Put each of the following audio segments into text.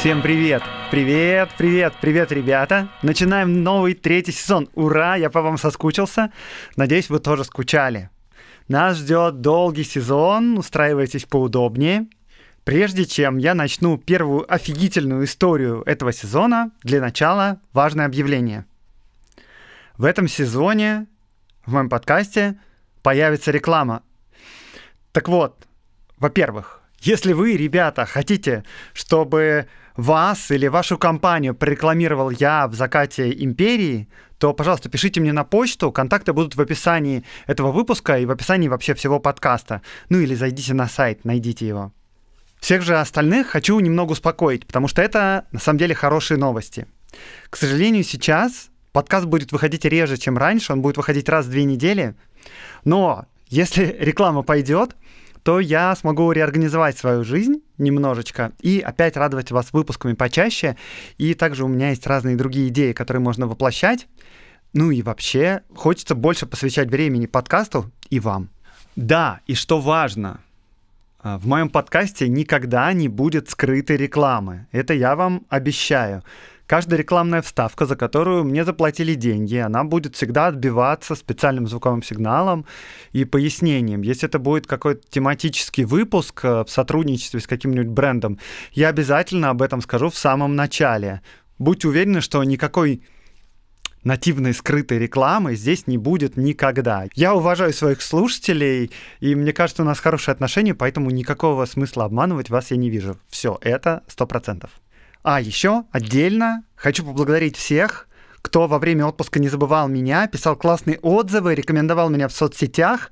Всем привет! Привет, привет, привет, ребята! Начинаем новый третий сезон. Ура, я по вам соскучился. Надеюсь, вы тоже скучали. Нас ждет долгий сезон, устраивайтесь поудобнее. Прежде чем я начну первую офигительную историю этого сезона, для начала важное объявление. В этом сезоне, в моем подкасте, появится реклама. Так вот, во-первых, если вы, ребята, хотите, чтобы вас или вашу компанию прорекламировал я в закате империи, то, пожалуйста, пишите мне на почту. Контакты будут в описании этого выпуска и в описании вообще всего подкаста. Ну или зайдите на сайт, найдите его. Всех же остальных хочу немного успокоить, потому что это на самом деле хорошие новости. К сожалению, сейчас подкаст будет выходить реже, чем раньше. Он будет выходить раз в две недели. Но если реклама пойдет, то я смогу реорганизовать свою жизнь немножечко и опять радовать вас выпусками почаще. И также у меня есть разные другие идеи, которые можно воплощать. Ну и вообще, хочется больше посвящать времени подкасту и вам. Да, и что важно, а, в моем подкасте никогда не будет скрытой рекламы. Это я вам обещаю. Каждая рекламная вставка, за которую мне заплатили деньги, она будет всегда отбиваться специальным звуковым сигналом и пояснением. Если это будет какой-то тематический выпуск э, в сотрудничестве с каким-нибудь брендом, я обязательно об этом скажу в самом начале. Будьте уверены, что никакой нативной скрытой рекламы здесь не будет никогда. Я уважаю своих слушателей, и мне кажется, у нас хорошие отношения, поэтому никакого смысла обманывать вас я не вижу. Все, это сто процентов. А еще отдельно хочу поблагодарить всех, кто во время отпуска не забывал меня, писал классные отзывы, рекомендовал меня в соцсетях.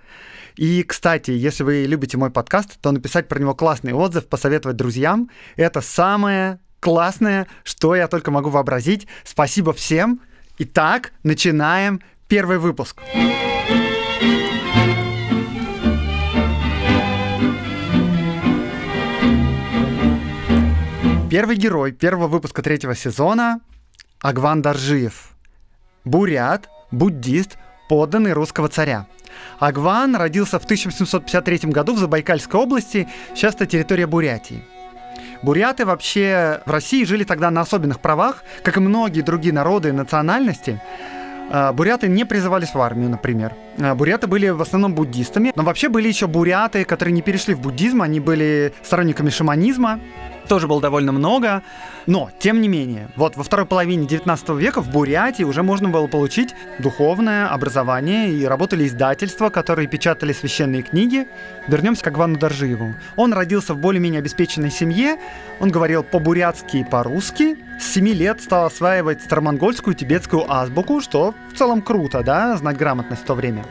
И, кстати, если вы любите мой подкаст, то написать про него классный отзыв, посоветовать друзьям — это самое классное, что я только могу вообразить. Спасибо всем. Итак, начинаем первый выпуск. Музыка Первый герой первого выпуска третьего сезона – Агван Даржиев. Бурят, буддист, подданный русского царя. Агван родился в 1753 году в Забайкальской области, сейчас это территория Бурятии. Буряты вообще в России жили тогда на особенных правах, как и многие другие народы и национальности. А, буряты не призывались в армию, например. А, буряты были в основном буддистами, но вообще были еще буряты, которые не перешли в буддизм, они были сторонниками шаманизма тоже было довольно много. Но, тем не менее, вот во второй половине 19 века в Бурятии уже можно было получить духовное образование, и работали издательства, которые печатали священные книги. Вернемся к Ивану Доржиеву. Он родился в более-менее обеспеченной семье, он говорил по-бурятски и по-русски, с 7 лет стал осваивать старомонгольскую тибетскую азбуку, что в целом круто, да, знать грамотность в то время.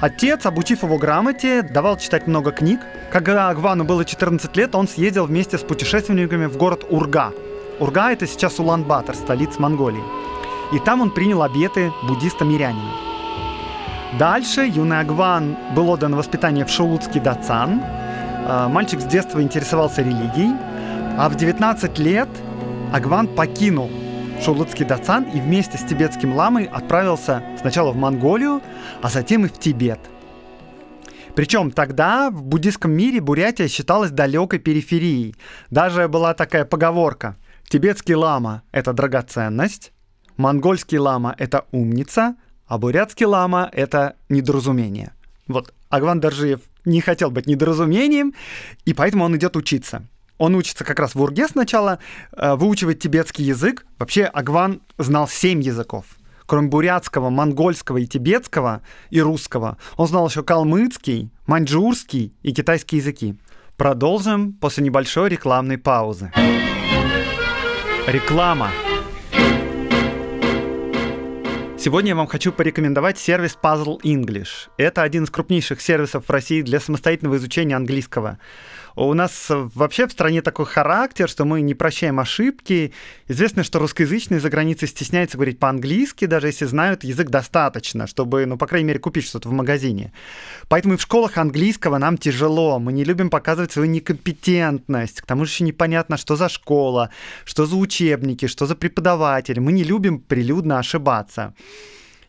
Отец, обучив его грамоте, давал читать много книг. Когда Агвану было 14 лет, он съездил вместе с путешественниками в город Урга. Урга – это сейчас Улан-Батор, столица Монголии. И там он принял обеты буддиста-мирянина. Дальше юный Агван был отдан воспитание в шаутский дацан. Э, мальчик с детства интересовался религией, а в 19 лет Агван покинул шулыцкий дацан и вместе с тибетским ламой отправился сначала в Монголию, а затем и в Тибет. Причем тогда в буддийском мире Бурятия считалась далекой периферией. Даже была такая поговорка. Тибетский лама – это драгоценность, монгольский лама – это умница, а бурятский лама – это недоразумение. Вот Агван Даржиев не хотел быть недоразумением, и поэтому он идет учиться. Он учится как раз в Урге сначала, э, выучивает тибетский язык. Вообще Агван знал семь языков. Кроме бурятского, монгольского и тибетского, и русского, он знал еще калмыцкий, маньчжурский и китайские языки. Продолжим после небольшой рекламной паузы. Реклама. Сегодня я вам хочу порекомендовать сервис Puzzle English. Это один из крупнейших сервисов в России для самостоятельного изучения английского. У нас э, вообще в стране такой характер, что мы не прощаем ошибки. Известно, что русскоязычные за границей стесняются говорить по-английски, даже если знают язык достаточно, чтобы, ну, по крайней мере, купить что-то в магазине. Поэтому и в школах английского нам тяжело. Мы не любим показывать свою некомпетентность. К тому же еще непонятно, что за школа, что за учебники, что за преподаватель. Мы не любим прилюдно ошибаться.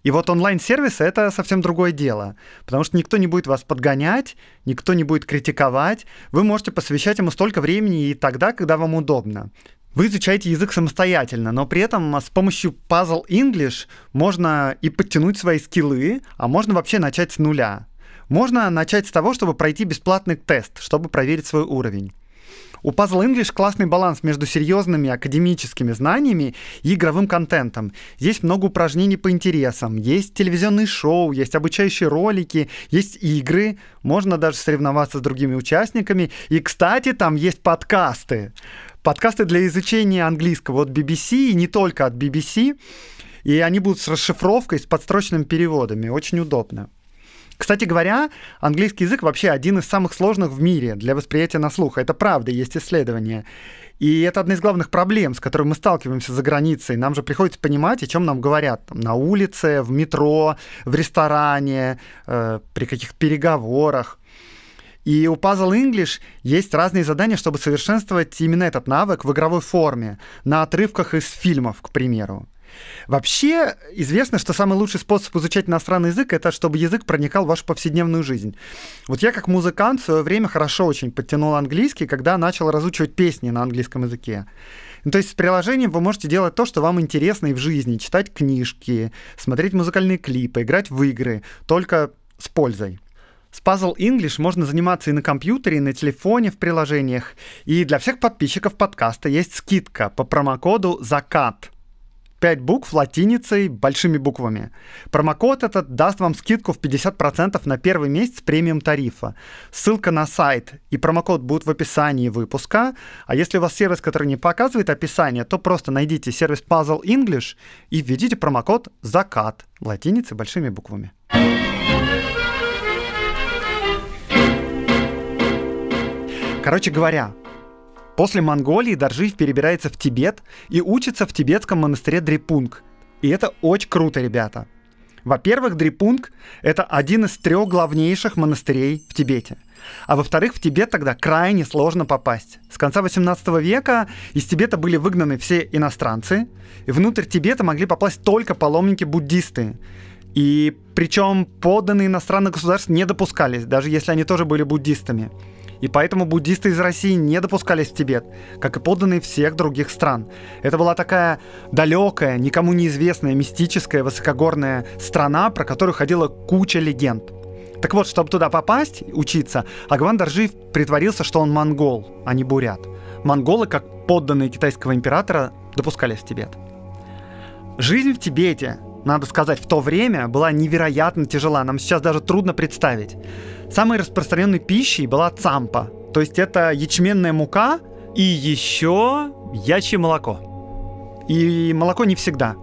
И вот онлайн-сервисы — это совсем другое дело, потому что никто не будет вас подгонять, никто не будет критиковать. Вы можете посвящать ему столько времени и тогда, когда вам удобно. Вы изучаете язык самостоятельно, но при этом с помощью Puzzle English можно и подтянуть свои скиллы, а можно вообще начать с нуля. Можно начать с того, чтобы пройти бесплатный тест, чтобы проверить свой уровень. У Puzzle English классный баланс между серьезными академическими знаниями и игровым контентом. Есть много упражнений по интересам, есть телевизионные шоу, есть обучающие ролики, есть игры, можно даже соревноваться с другими участниками. И, кстати, там есть подкасты. Подкасты для изучения английского от BBC и не только от BBC. И они будут с расшифровкой, с подстрочными переводами. Очень удобно. Кстати говоря, английский язык вообще один из самых сложных в мире для восприятия на слух. Это правда, есть исследования. И это одна из главных проблем, с которой мы сталкиваемся за границей. Нам же приходится понимать, о чем нам говорят там, на улице, в метро, в ресторане, э, при каких-то переговорах. И у Puzzle English есть разные задания, чтобы совершенствовать именно этот навык в игровой форме, на отрывках из фильмов, к примеру. Вообще известно, что самый лучший способ изучать иностранный язык — это чтобы язык проникал в вашу повседневную жизнь. Вот я как музыкант в свое время хорошо очень подтянул английский, когда начал разучивать песни на английском языке. Ну, то есть с приложением вы можете делать то, что вам интересно и в жизни. Читать книжки, смотреть музыкальные клипы, играть в игры, только с пользой. С Puzzle English можно заниматься и на компьютере, и на телефоне в приложениях. И для всех подписчиков подкаста есть скидка по промокоду «Закат» 5 букв латиницей, большими буквами. Промокод этот даст вам скидку в 50% на первый месяц премиум тарифа. Ссылка на сайт и промокод будут в описании выпуска. А если у вас сервис, который не показывает описание, то просто найдите сервис Puzzle English и введите промокод «Закат» латиницей большими буквами. Короче говоря, После Монголии Даржиев перебирается в Тибет и учится в тибетском монастыре Дрипунг. И это очень круто, ребята. Во-первых, Дрипунг — это один из трех главнейших монастырей в Тибете. А во-вторых, в Тибет тогда крайне сложно попасть. С конца 18 века из Тибета были выгнаны все иностранцы, и внутрь Тибета могли попасть только паломники-буддисты. И причем подданные иностранных государств не допускались, даже если они тоже были буддистами и поэтому буддисты из России не допускались в Тибет, как и подданные всех других стран. Это была такая далекая, никому неизвестная, мистическая, высокогорная страна, про которую ходила куча легенд. Так вот, чтобы туда попасть, учиться, Агван Доржиев притворился, что он монгол, а не бурят. Монголы, как подданные китайского императора, допускались в Тибет. Жизнь в Тибете надо сказать, в то время была невероятно тяжела, нам сейчас даже трудно представить. Самой распространенной пищей была цампа, то есть это ячменная мука и еще ячье молоко. И молоко не всегда.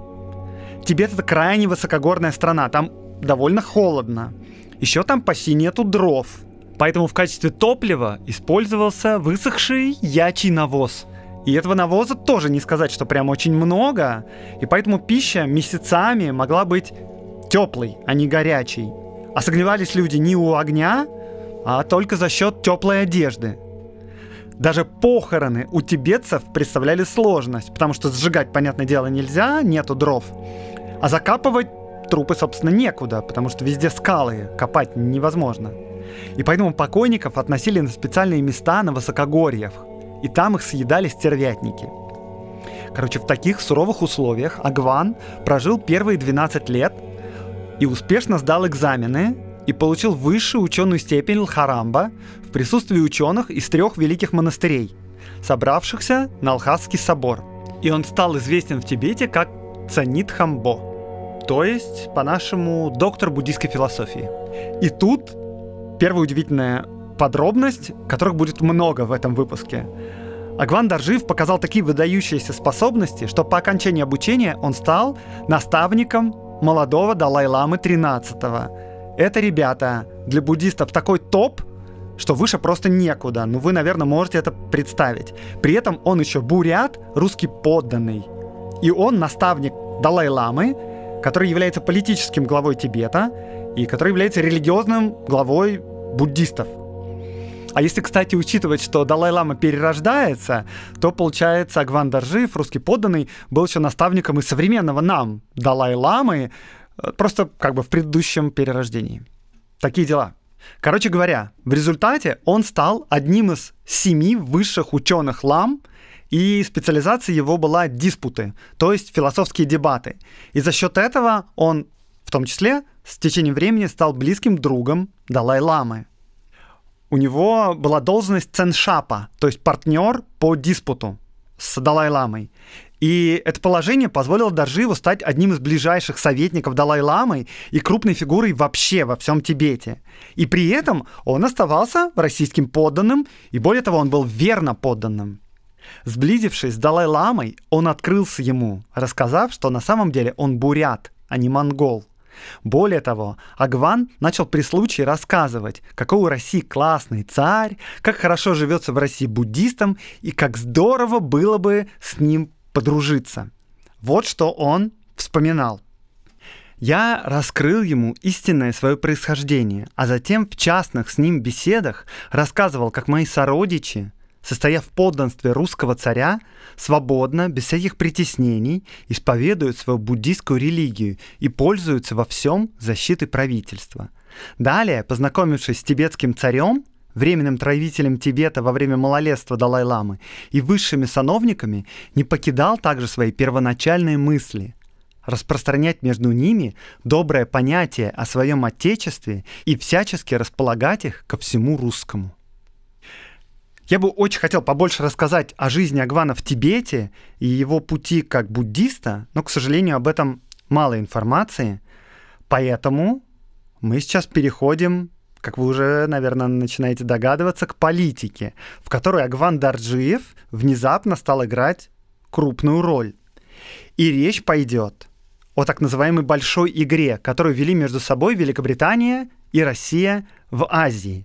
Тибет — это крайне высокогорная страна, там довольно холодно. Еще там почти нету дров, поэтому в качестве топлива использовался высохший ячий навоз — и этого навоза тоже не сказать, что прям очень много, и поэтому пища месяцами могла быть теплой, а не горячей. А согревались люди не у огня, а только за счет теплой одежды. Даже похороны у тибетцев представляли сложность, потому что сжигать, понятное дело, нельзя, нету дров. А закапывать трупы, собственно, некуда, потому что везде скалы, копать невозможно. И поэтому покойников относили на специальные места на высокогорьях – и там их съедали стервятники. Короче, в таких суровых условиях Агван прожил первые 12 лет и успешно сдал экзамены и получил высшую ученую степень Лхарамба в присутствии ученых из трех великих монастырей, собравшихся на Алхазский собор. И он стал известен в Тибете как Цанит Хамбо, то есть, по-нашему, доктор буддийской философии. И тут первое удивительное подробность, которых будет много в этом выпуске. Агван Даржив показал такие выдающиеся способности, что по окончании обучения он стал наставником молодого Далай-Ламы 13 -го. Это, ребята, для буддистов такой топ, что выше просто некуда. Ну, вы, наверное, можете это представить. При этом он еще бурят, русский подданный. И он наставник Далай-Ламы, который является политическим главой Тибета и который является религиозным главой буддистов. А если, кстати, учитывать, что Далай-Лама перерождается, то, получается, Агван Даржиев, русский подданный, был еще наставником и современного нам Далай-Ламы, э, просто как бы в предыдущем перерождении. Такие дела. Короче говоря, в результате он стал одним из семи высших ученых лам, и специализацией его была диспуты, то есть философские дебаты. И за счет этого он, в том числе, с течением времени стал близким другом Далай-ламы у него была должность ценшапа, то есть партнер по диспуту с Далай-ламой. И это положение позволило Доржиеву стать одним из ближайших советников Далай-ламы и крупной фигурой вообще во всем Тибете. И при этом он оставался российским подданным, и более того, он был верно подданным. Сблизившись с Далай-ламой, он открылся ему, рассказав, что на самом деле он бурят, а не монгол. Более того, Агван начал при случае рассказывать, какой у России классный царь, как хорошо живется в России буддистам и как здорово было бы с ним подружиться. Вот что он вспоминал. Я раскрыл ему истинное свое происхождение, а затем в частных с ним беседах рассказывал, как мои сородичи, Состояв в подданстве русского царя, свободно, без всяких притеснений, исповедуют свою буддийскую религию и пользуются во всем защитой правительства. Далее, познакомившись с тибетским царем, временным травителем Тибета во время малолетства Далай-ламы и высшими сановниками, не покидал также свои первоначальные мысли распространять между ними доброе понятие о своем отечестве и всячески располагать их ко всему русскому. Я бы очень хотел побольше рассказать о жизни Агвана в Тибете и его пути как буддиста, но, к сожалению, об этом мало информации. Поэтому мы сейчас переходим, как вы уже, наверное, начинаете догадываться, к политике, в которой Агван Дарджиев внезапно стал играть крупную роль. И речь пойдет о так называемой большой игре, которую вели между собой Великобритания и Россия в Азии.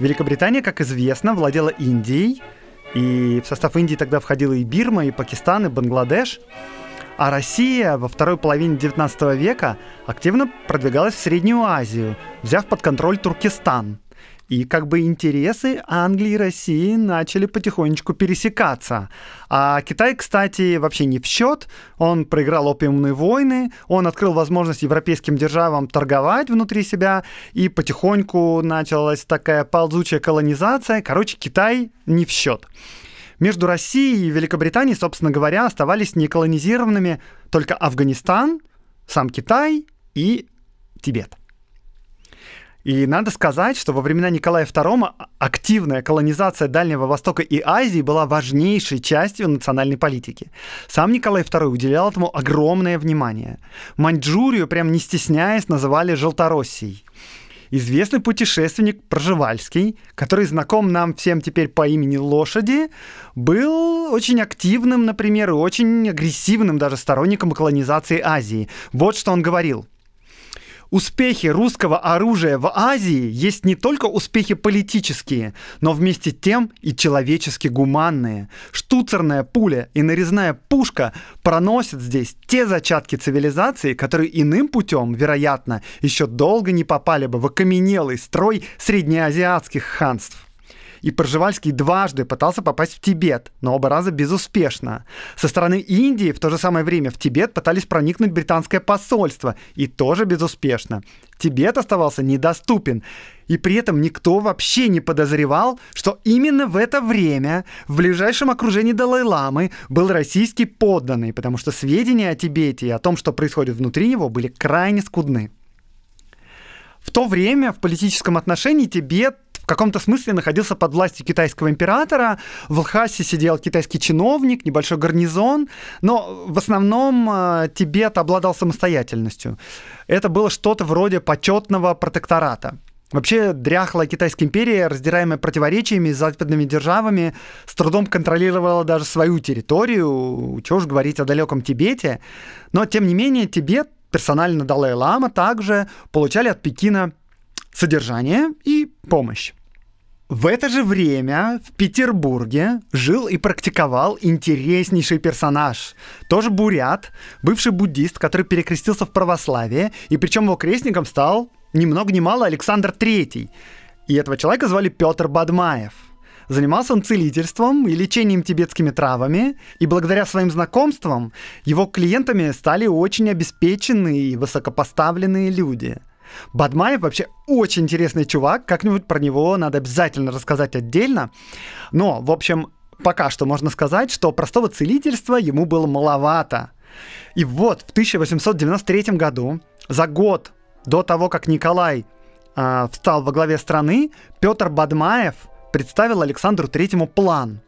Великобритания, как известно, владела Индией, и в состав Индии тогда входила и Бирма, и Пакистан, и Бангладеш. А Россия во второй половине 19 века активно продвигалась в Среднюю Азию, взяв под контроль Туркестан – и как бы интересы Англии и России начали потихонечку пересекаться. А Китай, кстати, вообще не в счет. Он проиграл опиумные войны, он открыл возможность европейским державам торговать внутри себя, и потихоньку началась такая ползучая колонизация. Короче, Китай не в счет. Между Россией и Великобританией, собственно говоря, оставались неколонизированными только Афганистан, сам Китай и Тибет. И надо сказать, что во времена Николая II активная колонизация Дальнего Востока и Азии была важнейшей частью национальной политики. Сам Николай II уделял этому огромное внимание. Маньчжурию, прям не стесняясь, называли «желтороссией» известный путешественник Проживальский, который знаком нам всем теперь по имени Лошади, был очень активным, например, и очень агрессивным даже сторонником колонизации Азии. Вот что он говорил – успехи русского оружия в Азии есть не только успехи политические, но вместе тем и человечески гуманные. Штуцерная пуля и нарезная пушка проносят здесь те зачатки цивилизации, которые иным путем, вероятно, еще долго не попали бы в окаменелый строй среднеазиатских ханств и Пржевальский дважды пытался попасть в Тибет, но оба раза безуспешно. Со стороны Индии в то же самое время в Тибет пытались проникнуть британское посольство, и тоже безуспешно. Тибет оставался недоступен. И при этом никто вообще не подозревал, что именно в это время в ближайшем окружении Далай-ламы был российский подданный, потому что сведения о Тибете и о том, что происходит внутри него, были крайне скудны. В то время в политическом отношении Тибет каком-то смысле находился под властью китайского императора. В Лхасе сидел китайский чиновник, небольшой гарнизон, но в основном э, Тибет обладал самостоятельностью. Это было что-то вроде почетного протектората. Вообще, дряхлая Китайская империя, раздираемая противоречиями с западными державами, с трудом контролировала даже свою территорию, чего уж говорить о далеком Тибете. Но, тем не менее, Тибет, персонально Далай-Лама, также получали от Пекина содержание и помощь. В это же время в Петербурге жил и практиковал интереснейший персонаж. Тоже бурят, бывший буддист, который перекрестился в православие, и причем его крестником стал ни много ни мало Александр III. И этого человека звали Петр Бадмаев. Занимался он целительством и лечением тибетскими травами, и благодаря своим знакомствам его клиентами стали очень обеспеченные и высокопоставленные люди – Бадмаев вообще очень интересный чувак, как-нибудь про него надо обязательно рассказать отдельно. Но, в общем, пока что можно сказать, что простого целительства ему было маловато. И вот в 1893 году, за год до того, как Николай э, встал во главе страны, Петр Бадмаев представил Александру Третьему план.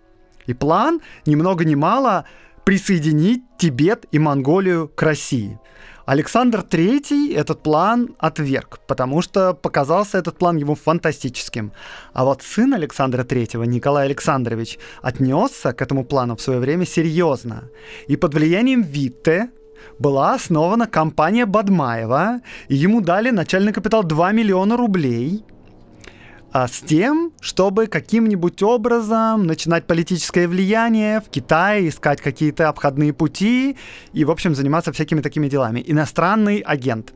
И план, ни много ни мало, присоединить Тибет и Монголию к России. Александр III этот план отверг, потому что показался этот план ему фантастическим. А вот сын Александра III, Николай Александрович, отнесся к этому плану в свое время серьезно. И под влиянием Витте, была основана компания Бадмаева, и ему дали начальный капитал 2 миллиона рублей – а с тем, чтобы каким-нибудь образом начинать политическое влияние в Китае, искать какие-то обходные пути и, в общем, заниматься всякими такими делами. Иностранный агент.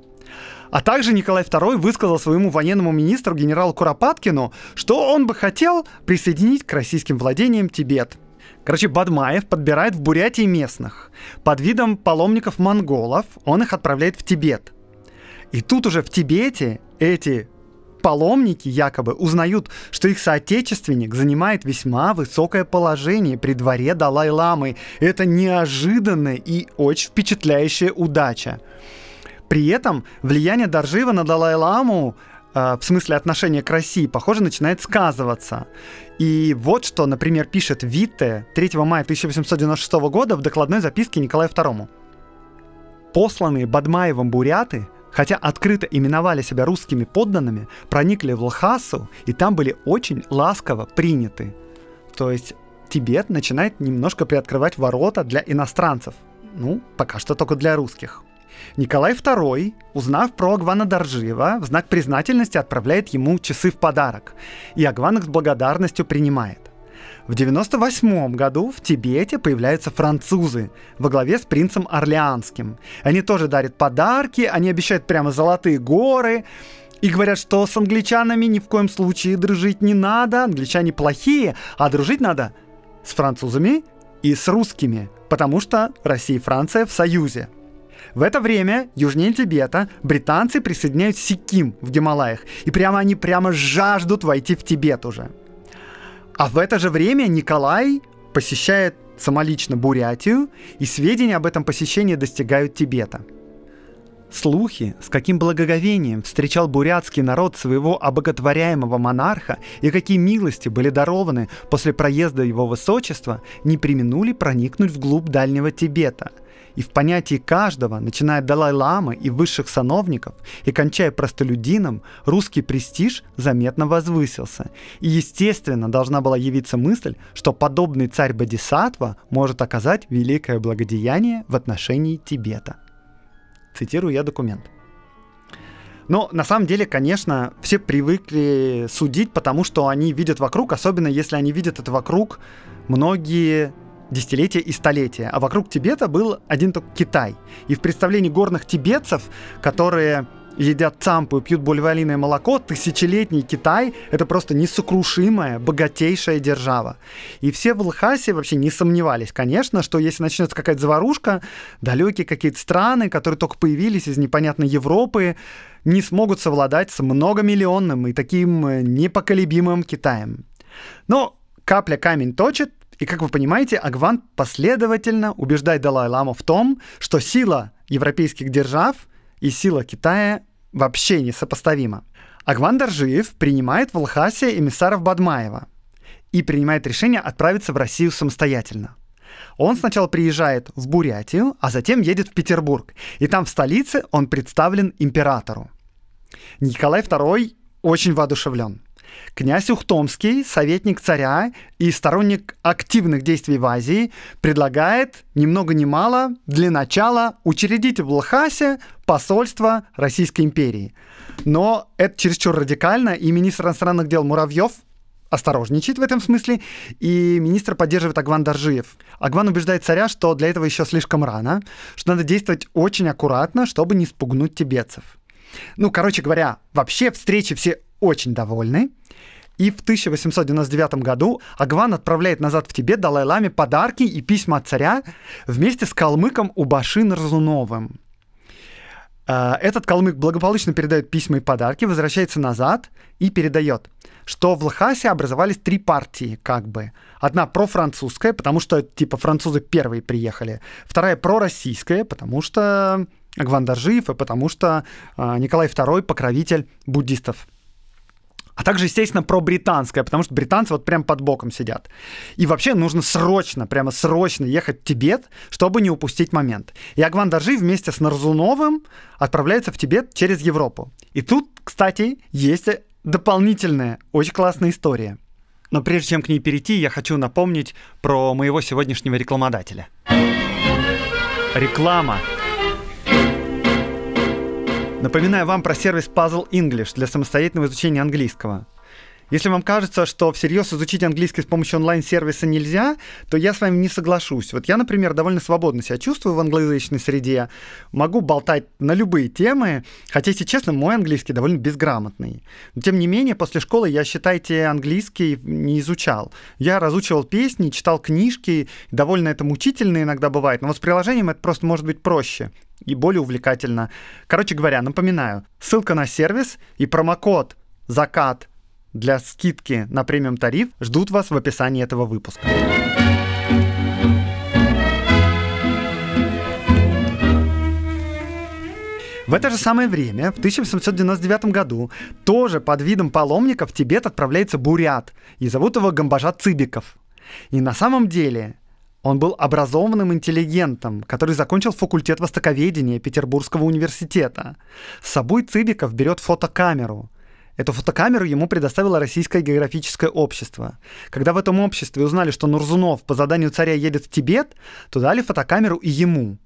А также Николай II высказал своему военному министру генералу Куропаткину, что он бы хотел присоединить к российским владениям Тибет. Короче, Бадмаев подбирает в Бурятии местных. Под видом паломников-монголов он их отправляет в Тибет. И тут уже в Тибете эти паломники якобы узнают, что их соотечественник занимает весьма высокое положение при дворе Далай-ламы. Это неожиданная и очень впечатляющая удача. При этом влияние Даржива на Далай-ламу э, в смысле отношения к России, похоже, начинает сказываться. И вот что, например, пишет Витте 3 мая 1896 года в докладной записке Николаю II. Посланные Бадмаевым буряты хотя открыто именовали себя русскими подданными, проникли в Лхасу и там были очень ласково приняты. То есть Тибет начинает немножко приоткрывать ворота для иностранцев. Ну, пока что только для русских. Николай II, узнав про Агвана Доржива, в знак признательности отправляет ему часы в подарок, и Агван их с благодарностью принимает. В 98 году в Тибете появляются французы во главе с принцем Орлеанским. Они тоже дарят подарки, они обещают прямо золотые горы. И говорят, что с англичанами ни в коем случае дружить не надо, англичане плохие, а дружить надо с французами и с русскими, потому что Россия и Франция в союзе. В это время южнее Тибета британцы присоединяют Сиким в Гималаях, и прямо они прямо жаждут войти в Тибет уже. А в это же время Николай посещает самолично Бурятию, и сведения об этом посещении достигают Тибета. Слухи, с каким благоговением встречал бурятский народ своего обоготворяемого монарха и какие милости были дарованы после проезда его высочества, не применули проникнуть вглубь Дальнего Тибета – и в понятии каждого, начиная от Далай-Ламы и высших сановников, и кончая простолюдином, русский престиж заметно возвысился. И естественно должна была явиться мысль, что подобный царь Бодисатва может оказать великое благодеяние в отношении Тибета. Цитирую я документ. Но на самом деле, конечно, все привыкли судить, потому что они видят вокруг, особенно если они видят это вокруг, многие десятилетия и столетия. А вокруг Тибета был один только Китай. И в представлении горных тибетцев, которые едят цампу и пьют бульвалиное молоко, тысячелетний Китай — это просто несокрушимая, богатейшая держава. И все в Лхасе вообще не сомневались, конечно, что если начнется какая-то заварушка, далекие какие-то страны, которые только появились из непонятной Европы, не смогут совладать с многомиллионным и таким э, непоколебимым Китаем. Но капля камень точит, и как вы понимаете, Агван последовательно убеждает Далай-Ламу в том, что сила европейских держав и сила Китая вообще несопоставима. Агван Даржиев принимает в Лхасе эмиссаров Бадмаева и принимает решение отправиться в Россию самостоятельно. Он сначала приезжает в Бурятию, а затем едет в Петербург. И там в столице он представлен императору. Николай II очень воодушевлен – Князь Ухтомский, советник царя и сторонник активных действий в Азии, предлагает ни много ни мало для начала учредить в Лхасе посольство Российской империи. Но это чересчур радикально, и министр иностранных дел Муравьев осторожничает в этом смысле, и министр поддерживает Агван Даржиев. Агван убеждает царя, что для этого еще слишком рано, что надо действовать очень аккуратно, чтобы не спугнуть тибетцев. Ну, короче говоря, вообще встречи все очень довольны. И в 1899 году Агван отправляет назад в Тибет Далай-Ламе подарки и письма от царя вместе с калмыком Убашин Разуновым. Э, этот калмык благополучно передает письма и подарки, возвращается назад и передает, что в Лхасе образовались три партии, как бы. Одна профранцузская, потому что, типа, французы первые приехали. Вторая пророссийская, потому что Гвандаржиев, и потому что а, Николай II покровитель буддистов. А также, естественно, про британское, потому что британцы вот прям под боком сидят. И вообще нужно срочно, прямо срочно ехать в Тибет, чтобы не упустить момент. И Агван Дажи вместе с Нарзуновым отправляется в Тибет через Европу. И тут, кстати, есть дополнительная, очень классная история. Но прежде чем к ней перейти, я хочу напомнить про моего сегодняшнего рекламодателя. Реклама Напоминаю вам про сервис Puzzle English для самостоятельного изучения английского. Если вам кажется, что всерьез изучить английский с помощью онлайн-сервиса нельзя, то я с вами не соглашусь. Вот я, например, довольно свободно себя чувствую в англоязычной среде, могу болтать на любые темы, хотя, если честно, мой английский довольно безграмотный. Но, тем не менее, после школы я, считайте, английский не изучал. Я разучивал песни, читал книжки, довольно это мучительно иногда бывает, но вот с приложением это просто может быть проще и более увлекательно. Короче говоря, напоминаю, ссылка на сервис и промокод «Закат» для скидки на премиум тариф ждут вас в описании этого выпуска. В это же самое время, в 1799 году, тоже под видом паломников в Тибет отправляется бурят, и зовут его Гамбажа Цыбиков. И на самом деле он был образованным интеллигентом, который закончил факультет востоковедения Петербургского университета. С собой Цыбиков берет фотокамеру, Эту фотокамеру ему предоставило Российское географическое общество. Когда в этом обществе узнали, что Нурзунов по заданию царя едет в Тибет, то дали фотокамеру и ему.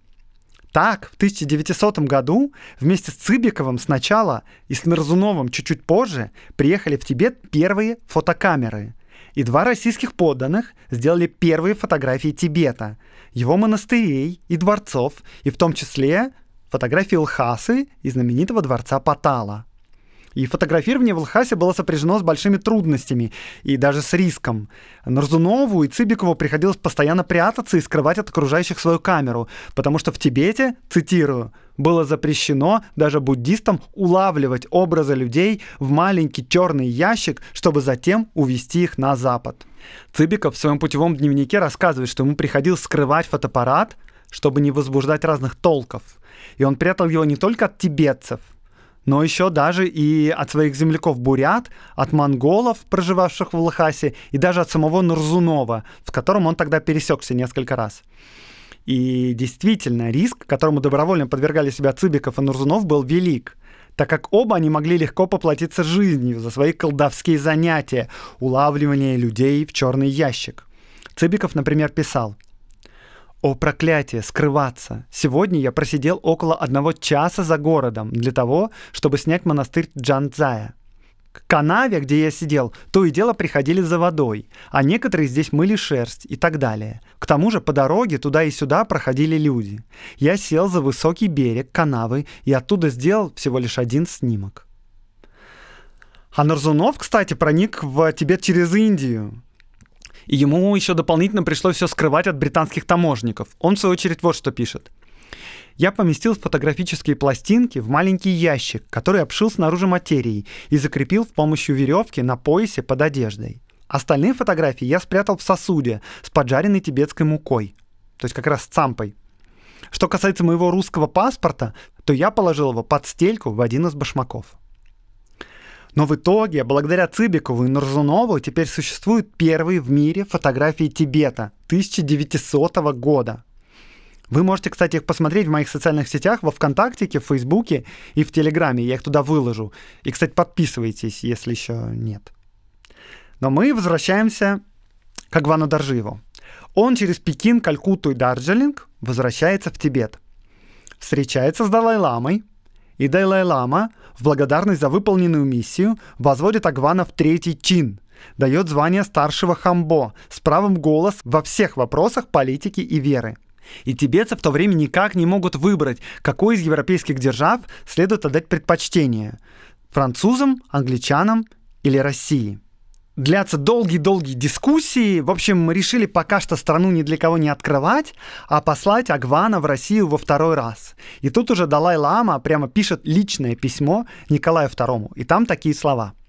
Так, в 1900 году вместе с Цыбиковым сначала и с Нурзуновым чуть-чуть позже приехали в Тибет первые фотокамеры. И два российских подданных сделали первые фотографии Тибета, его монастырей и дворцов, и в том числе фотографии Лхасы и знаменитого дворца Патала – и фотографирование в Лхасе было сопряжено с большими трудностями и даже с риском. Нарзунову и Цибикову приходилось постоянно прятаться и скрывать от окружающих свою камеру, потому что в Тибете, цитирую, было запрещено даже буддистам улавливать образы людей в маленький черный ящик, чтобы затем увести их на запад. Цыбиков в своем путевом дневнике рассказывает, что ему приходилось скрывать фотоаппарат, чтобы не возбуждать разных толков. И он прятал его не только от тибетцев – но еще даже и от своих земляков бурят, от монголов, проживавших в Лхасе, и даже от самого Нурзунова, в котором он тогда пересекся несколько раз. И действительно, риск, которому добровольно подвергали себя Цыбиков и Нурзунов, был велик так как оба они могли легко поплатиться жизнью за свои колдовские занятия, улавливание людей в черный ящик. Цыбиков, например, писал – о проклятии, скрываться. Сегодня я просидел около одного часа за городом для того, чтобы снять монастырь Джанцзая. К канаве, где я сидел, то и дело приходили за водой, а некоторые здесь мыли шерсть и так далее. К тому же по дороге туда и сюда проходили люди. Я сел за высокий берег канавы и оттуда сделал всего лишь один снимок. А Нарзунов, кстати, проник в а, Тибет через Индию. И ему еще дополнительно пришлось все скрывать от британских таможников. Он, в свою очередь, вот что пишет. Я поместил фотографические пластинки в маленький ящик, который обшил снаружи материей и закрепил с помощью веревки на поясе под одеждой. Остальные фотографии я спрятал в сосуде с поджаренной тибетской мукой, то есть как раз с цампой. Что касается моего русского паспорта, то я положил его под стельку в один из башмаков. Но в итоге, благодаря Цыбикову и Нурзунову, теперь существуют первые в мире фотографии Тибета 1900 года. Вы можете, кстати, их посмотреть в моих социальных сетях, во ВКонтакте, в Фейсбуке и в Телеграме. Я их туда выложу. И, кстати, подписывайтесь, если еще нет. Но мы возвращаемся к Агвану Даржиеву. Он через Пекин, Калькутту и Дарджилинг возвращается в Тибет. Встречается с Далай-ламой, и Дайлай-Лама в благодарность за выполненную миссию возводит Агвана в третий чин, дает звание старшего хамбо с правом голос во всех вопросах политики и веры. И тибетцы в то время никак не могут выбрать, какой из европейских держав следует отдать предпочтение – французам, англичанам или России – длятся долгие-долгие дискуссии. В общем, мы решили пока что страну ни для кого не открывать, а послать Агвана в Россию во второй раз. И тут уже Далай-Лама прямо пишет личное письмо Николаю II. И там такие слова –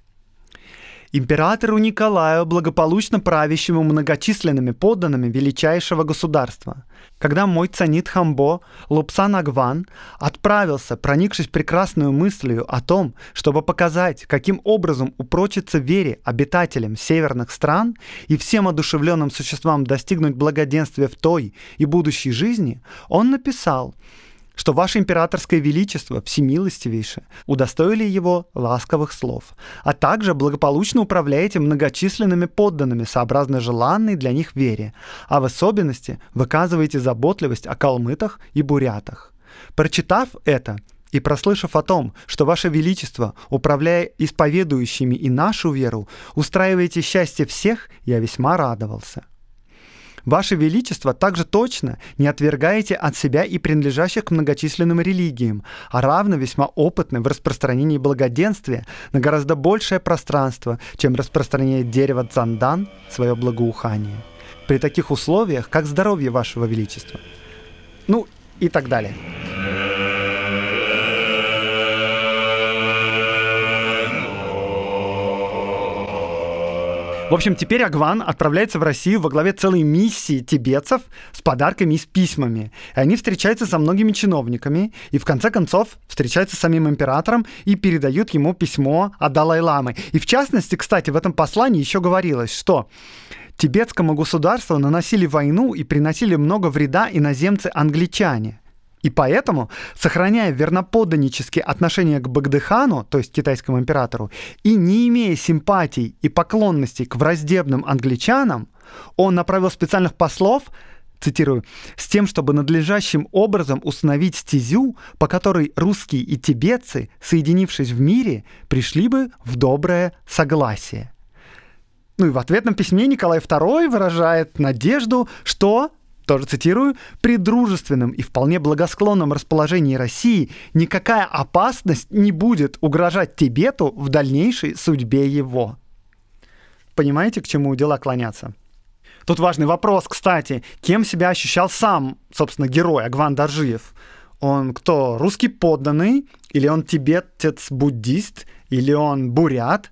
императору Николаю, благополучно правящему многочисленными подданными величайшего государства. Когда мой цанит Хамбо Лобсан Агван отправился, проникшись прекрасную мыслью о том, чтобы показать, каким образом упрочится вере обитателям северных стран и всем одушевленным существам достигнуть благоденствия в той и будущей жизни, он написал – что ваше императорское величество, всемилостивейшее, удостоили его ласковых слов, а также благополучно управляете многочисленными подданными сообразно желанной для них вере, а в особенности выказываете заботливость о калмытах и бурятах. Прочитав это, и прослышав о том, что Ваше Величество, управляя исповедующими и нашу веру, устраиваете счастье всех, я весьма радовался. Ваше Величество также точно не отвергаете от себя и принадлежащих к многочисленным религиям, а равно весьма опытны в распространении благоденствия на гораздо большее пространство, чем распространяет дерево Цандан свое благоухание. При таких условиях, как здоровье Вашего Величества. Ну и так далее. В общем, теперь Агван отправляется в Россию во главе целой миссии тибетцев с подарками и с письмами. И они встречаются со многими чиновниками и в конце концов встречаются с самим императором и передают ему письмо от Далай-Ламы. И в частности, кстати, в этом послании еще говорилось, что тибетскому государству наносили войну и приносили много вреда иноземцы-англичане. И поэтому, сохраняя верноподданнические отношения к Багдыхану, то есть китайскому императору, и не имея симпатий и поклонностей к враждебным англичанам, он направил специальных послов, цитирую, «с тем, чтобы надлежащим образом установить стезю, по которой русские и тибетцы, соединившись в мире, пришли бы в доброе согласие». Ну и в ответном письме Николай II выражает надежду, что тоже цитирую, при дружественном и вполне благосклонном расположении России никакая опасность не будет угрожать Тибету в дальнейшей судьбе его. Понимаете, к чему дела клонятся? Тут важный вопрос, кстати, кем себя ощущал сам, собственно, герой Агван Даржиев? Он кто, русский подданный? Или он тибетец-буддист? Или он бурят?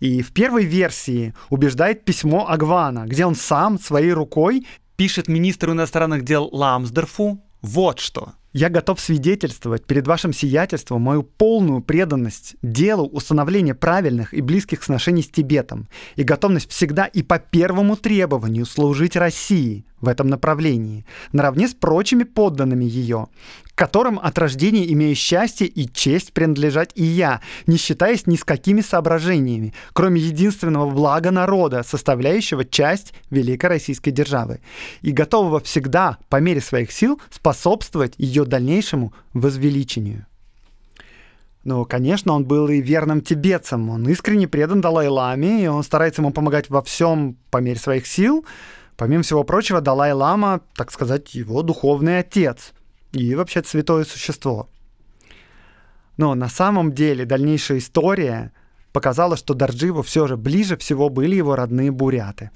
И в первой версии убеждает письмо Агвана, где он сам своей рукой пишет министру иностранных дел Ламсдорфу вот что. Я готов свидетельствовать перед вашим сиятельством мою полную преданность делу установления правильных и близких сношений с Тибетом и готовность всегда и по первому требованию служить России в этом направлении, наравне с прочими подданными ее, которым от рождения имею счастье и честь принадлежать и я, не считаясь ни с какими соображениями, кроме единственного блага народа, составляющего часть великой российской державы, и готового всегда, по мере своих сил, способствовать ее дальнейшему возвеличению. Ну, конечно, он был и верным тибетцем. Он искренне предан Далай-Ламе, и он старается ему помогать во всем по мере своих сил. Помимо всего прочего, Далай-Лама, так сказать, его духовный отец – и вообще святое существо. Но на самом деле дальнейшая история показала, что Дардживу все же ближе всего были его родные буряты.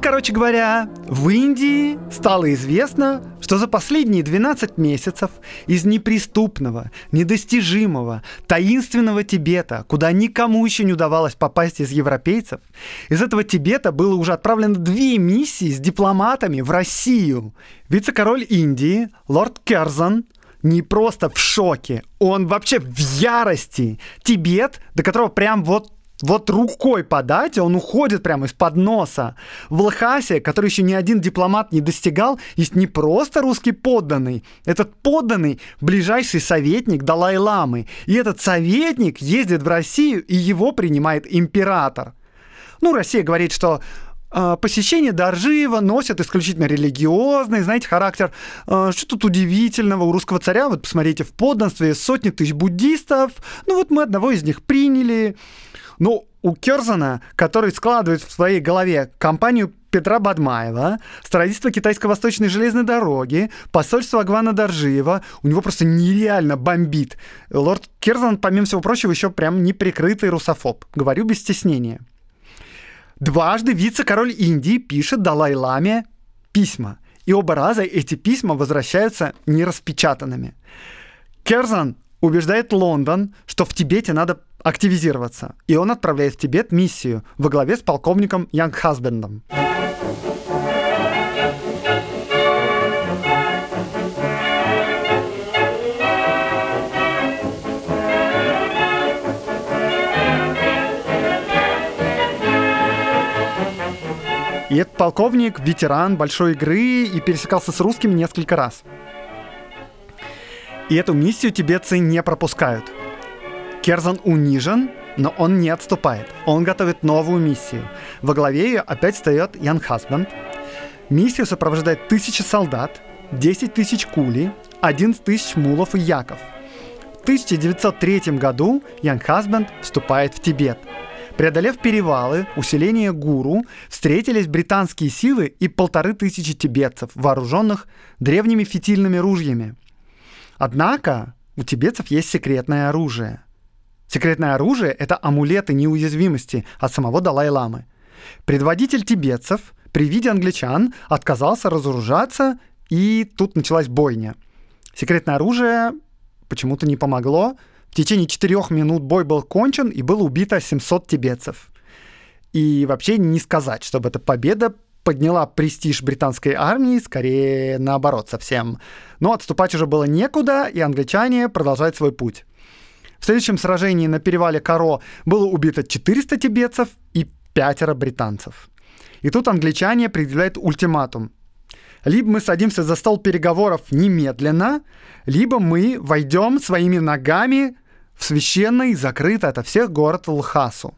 короче говоря, в Индии стало известно, что за последние 12 месяцев из неприступного, недостижимого, таинственного Тибета, куда никому еще не удавалось попасть из европейцев, из этого Тибета было уже отправлено две миссии с дипломатами в Россию. Вице-король Индии, лорд Керзан, не просто в шоке, он вообще в ярости. Тибет, до которого прям вот вот рукой подать, он уходит прямо из-под носа. В Лхасе, который еще ни один дипломат не достигал, есть не просто русский подданный. Этот подданный – ближайший советник Далай-Ламы. И этот советник ездит в Россию, и его принимает император. Ну, Россия говорит, что э, посещение Доржиева носит исключительно религиозный, знаете, характер. А, что тут удивительного у русского царя? Вот посмотрите, в подданстве сотни тысяч буддистов. Ну вот мы одного из них приняли. Ну, у Керзана, который складывает в своей голове компанию Петра Бадмаева, строительство китайско-восточной железной дороги, посольство Агвана Доржиева. У него просто нереально бомбит. Лорд Керзан, помимо всего прочего, еще прям неприкрытый русофоб. Говорю без стеснения. Дважды вице-король Индии пишет Далай-Ламе письма. И оба раза эти письма возвращаются нераспечатанными. Керзан убеждает Лондон, что в Тибете надо активизироваться. И он отправляет в Тибет миссию во главе с полковником Янг Хасбендом. И этот полковник, ветеран большой игры и пересекался с русскими несколько раз. И эту миссию тибетцы не пропускают – Керзан унижен, но он не отступает. Он готовит новую миссию. Во главе ее опять встает Ян Хасбенд. Миссию сопровождает тысячи солдат, 10 тысяч кули, 11 тысяч мулов и яков. В 1903 году Ян Хасбенд вступает в Тибет. Преодолев перевалы, усиление Гуру, встретились британские силы и полторы тысячи тибетцев, вооруженных древними фитильными ружьями. Однако у тибетцев есть секретное оружие – Секретное оружие — это амулеты неуязвимости от самого Далай-ламы. Предводитель тибетцев при виде англичан отказался разоружаться, и тут началась бойня. Секретное оружие почему-то не помогло. В течение четырех минут бой был кончен, и было убито 700 тибетцев. И вообще не сказать, чтобы эта победа подняла престиж британской армии, скорее наоборот совсем. Но отступать уже было некуда, и англичане продолжают свой путь. В следующем сражении на перевале Каро было убито 400 тибетцев и пятеро британцев. И тут англичане предъявляют ультиматум. Либо мы садимся за стол переговоров немедленно, либо мы войдем своими ногами в священный, закрытый это всех город Лхасу.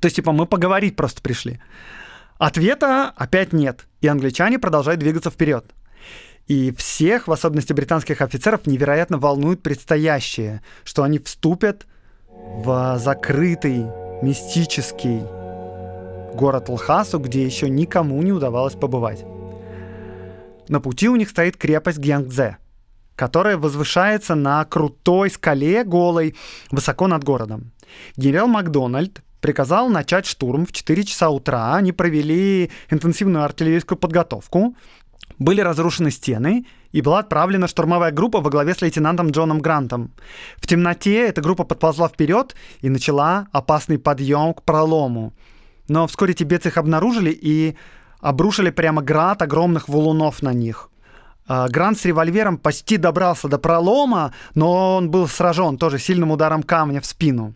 То есть, типа, мы поговорить просто пришли. Ответа опять нет, и англичане продолжают двигаться вперед. И всех, в особенности британских офицеров, невероятно волнует предстоящее, что они вступят в закрытый, мистический город Лхасу, где еще никому не удавалось побывать. На пути у них стоит крепость Гьянгдзе, которая возвышается на крутой скале голой высоко над городом. Генерал Макдональд приказал начать штурм в 4 часа утра. Они провели интенсивную артиллерийскую подготовку были разрушены стены, и была отправлена штурмовая группа во главе с лейтенантом Джоном Грантом. В темноте эта группа подползла вперед и начала опасный подъем к пролому. Но вскоре тибетцы их обнаружили и обрушили прямо град огромных валунов на них. А, Грант с револьвером почти добрался до пролома, но он был сражен тоже сильным ударом камня в спину.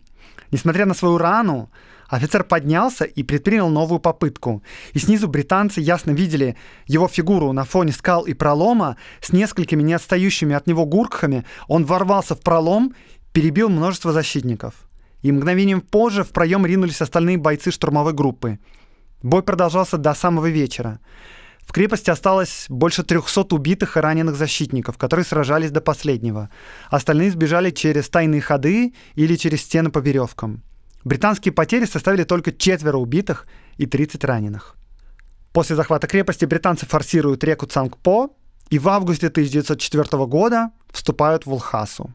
Несмотря на свою рану, Офицер поднялся и предпринял новую попытку. И снизу британцы ясно видели его фигуру на фоне скал и пролома с несколькими не от него гуркхами. Он ворвался в пролом, перебил множество защитников. И мгновением позже в проем ринулись остальные бойцы штурмовой группы. Бой продолжался до самого вечера. В крепости осталось больше 300 убитых и раненых защитников, которые сражались до последнего. Остальные сбежали через тайные ходы или через стены по веревкам. Британские потери составили только четверо убитых и 30 раненых. После захвата крепости британцы форсируют реку Цангпо и в августе 1904 года вступают в Улхасу.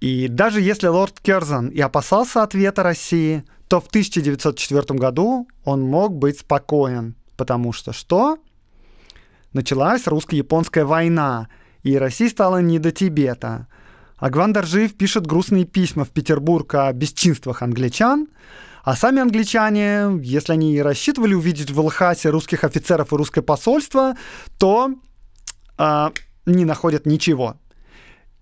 И даже если лорд Керзан и опасался ответа России, то в 1904 году он мог быть спокоен, потому что что? Началась русско-японская война, и России стало не до Тибета. А Доржиев пишет грустные письма в Петербург о бесчинствах англичан, а сами англичане, если они и рассчитывали увидеть в Лхасе русских офицеров и русское посольство, то э, не находят ничего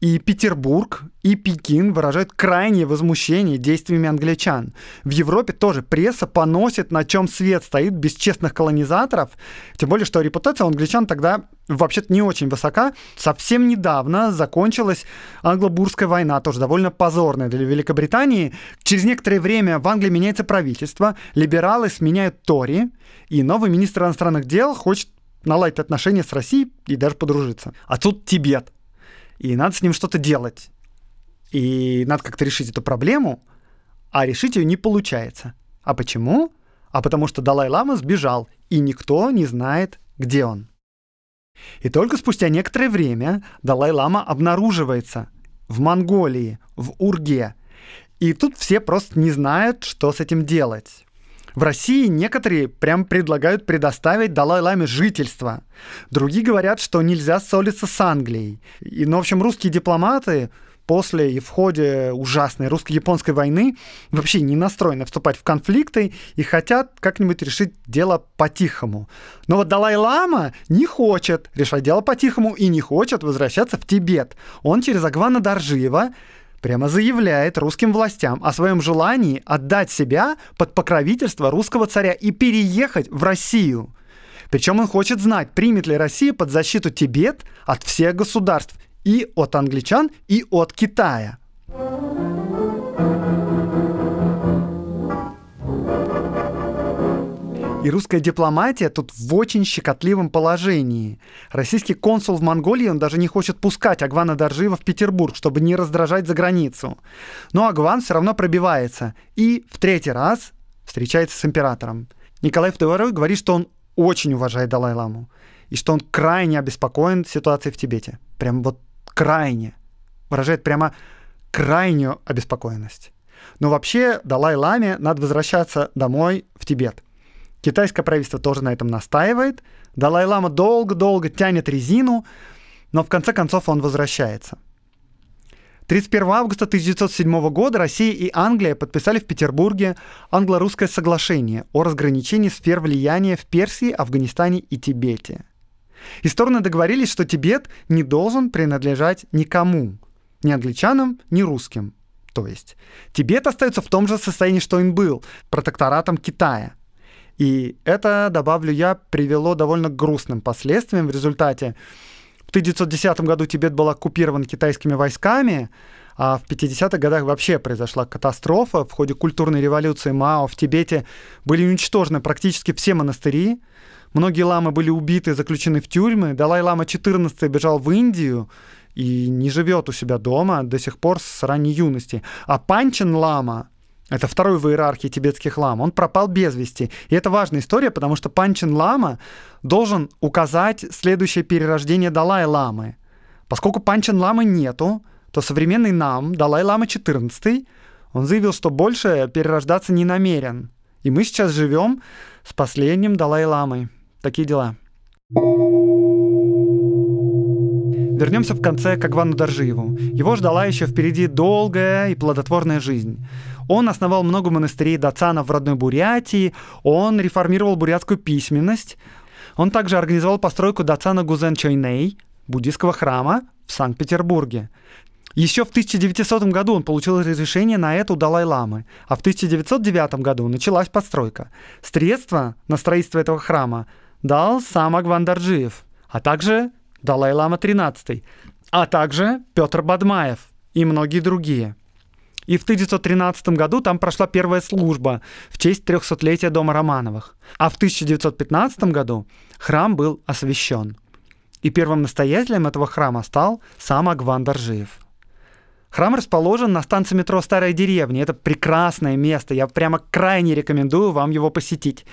и Петербург, и Пекин выражают крайнее возмущение действиями англичан. В Европе тоже пресса поносит, на чем свет стоит бесчестных колонизаторов, тем более, что репутация у англичан тогда вообще-то не очень высока. Совсем недавно закончилась англобурская война, тоже довольно позорная для Великобритании. Через некоторое время в Англии меняется правительство, либералы сменяют Тори, и новый министр иностранных дел хочет наладить отношения с Россией и даже подружиться. А тут Тибет и надо с ним что-то делать. И надо как-то решить эту проблему, а решить ее не получается. А почему? А потому что Далай-Лама сбежал, и никто не знает, где он. И только спустя некоторое время Далай-Лама обнаруживается в Монголии, в Урге. И тут все просто не знают, что с этим делать. В России некоторые прям предлагают предоставить Далай-Ламе жительство. Другие говорят, что нельзя солиться с Англией. И, ну, в общем, русские дипломаты после и в ходе ужасной русско-японской войны вообще не настроены вступать в конфликты и хотят как-нибудь решить дело по-тихому. Но вот Далай-Лама не хочет решать дело по-тихому и не хочет возвращаться в Тибет. Он через Агвана Доржиева прямо заявляет русским властям о своем желании отдать себя под покровительство русского царя и переехать в Россию. Причем он хочет знать, примет ли Россия под защиту Тибет от всех государств и от англичан, и от Китая. И русская дипломатия тут в очень щекотливом положении. Российский консул в Монголии, он даже не хочет пускать Агвана Доржиева в Петербург, чтобы не раздражать за границу. Но Агван все равно пробивается. И в третий раз встречается с императором. Николай II говорит, что он очень уважает Далай-ламу и что он крайне обеспокоен ситуацией в Тибете. Прям вот крайне. Выражает прямо крайнюю обеспокоенность. Но вообще Далай-ламе надо возвращаться домой в Тибет. Китайское правительство тоже на этом настаивает. Далай-лама долго-долго тянет резину, но в конце концов он возвращается. 31 августа 1907 года Россия и Англия подписали в Петербурге англо-русское соглашение о разграничении сфер влияния в Персии, Афганистане и Тибете. И стороны договорились, что Тибет не должен принадлежать никому, ни англичанам, ни русским. То есть Тибет остается в том же состоянии, что он был, протекторатом Китая. И это, добавлю я, привело довольно грустным последствиям в результате. В 1910 году Тибет был оккупирован китайскими войсками, а в 50-х годах вообще произошла катастрофа. В ходе культурной революции Мао в Тибете были уничтожены практически все монастыри. Многие ламы были убиты, заключены в тюрьмы. Далай-лама 14 бежал в Индию и не живет у себя дома до сих пор с ранней юности. А панчен лама это второй в иерархии тибетских лам. Он пропал без вести. И это важная история, потому что Панчин Лама должен указать следующее перерождение Далай-ламы. Поскольку Панчин Ламы нету, то современный нам, Далай-лама 14, он заявил, что больше перерождаться не намерен. И мы сейчас живем с последним Далай-ламой. Такие дела. Вернемся в конце к Агвану Даржиеву. Его ждала еще впереди долгая и плодотворная жизнь. Он основал много монастырей дацана в родной Бурятии, он реформировал бурятскую письменность, он также организовал постройку дацана Гузен Чойней, буддийского храма в Санкт-Петербурге. Еще в 1900 году он получил разрешение на это у Далай-ламы, а в 1909 году началась постройка. Средства на строительство этого храма дал сам Агвандарджиев, а также Далай-лама 13, а также Петр Бадмаев и многие другие – и в 1913 году там прошла первая служба в честь 300-летия дома Романовых. А в 1915 году храм был освящен. И первым настоятелем этого храма стал сам Агван Доржиев. Храм расположен на станции метро «Старая деревня». Это прекрасное место. Я прямо крайне рекомендую вам его посетить.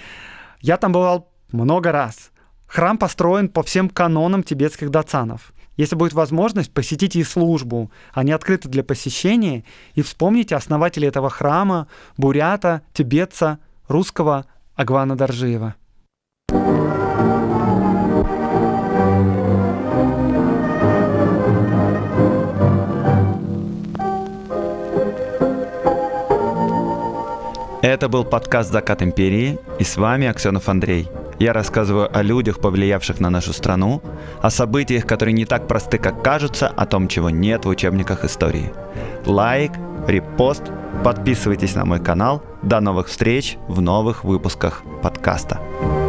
Я там бывал много раз. Храм построен по всем канонам тибетских дацанов. Если будет возможность, посетите и службу. Они открыты для посещения. И вспомните основателей этого храма, бурята, тибетца, русского Агвана Доржиева. Это был подкаст «Закат империи» и с вами Аксенов Андрей – я рассказываю о людях, повлиявших на нашу страну, о событиях, которые не так просты, как кажутся, о том, чего нет в учебниках истории. Лайк, репост, подписывайтесь на мой канал. До новых встреч в новых выпусках подкаста.